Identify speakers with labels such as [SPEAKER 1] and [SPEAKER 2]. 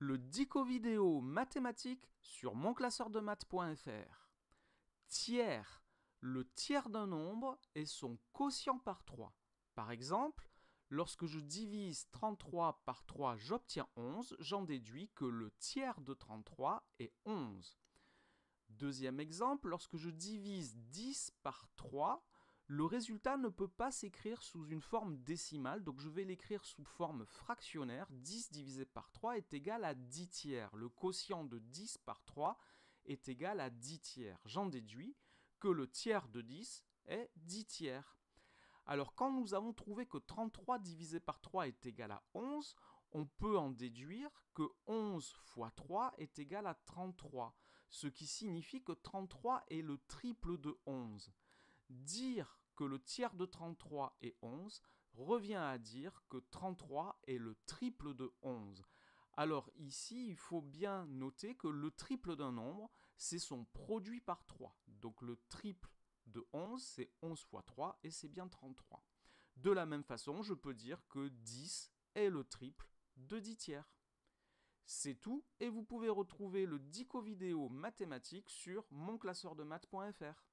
[SPEAKER 1] le dico vidéo mathématique sur monclasseurdemath.fr. Tiers, le tiers d'un nombre et son quotient par 3. Par exemple, lorsque je divise 33 par 3, j'obtiens 11, j'en déduis que le tiers de 33 est 11. Deuxième exemple, lorsque je divise 10 par 3, le résultat ne peut pas s'écrire sous une forme décimale, donc je vais l'écrire sous forme fractionnaire. 10 divisé par 3 est égal à 10 tiers. Le quotient de 10 par 3 est égal à 10 tiers. J'en déduis que le tiers de 10 est 10 tiers. Alors quand nous avons trouvé que 33 divisé par 3 est égal à 11, on peut en déduire que 11 fois 3 est égal à 33, ce qui signifie que 33 est le triple de 11 dire que le tiers de 33 est 11 revient à dire que 33 est le triple de 11. Alors ici, il faut bien noter que le triple d'un nombre, c'est son produit par 3. Donc le triple de 11, c'est 11 fois 3 et c'est bien 33. De la même façon, je peux dire que 10 est le triple de 10 tiers. C'est tout et vous pouvez retrouver le dico vidéo mathématique sur monclasseurdemath.fr.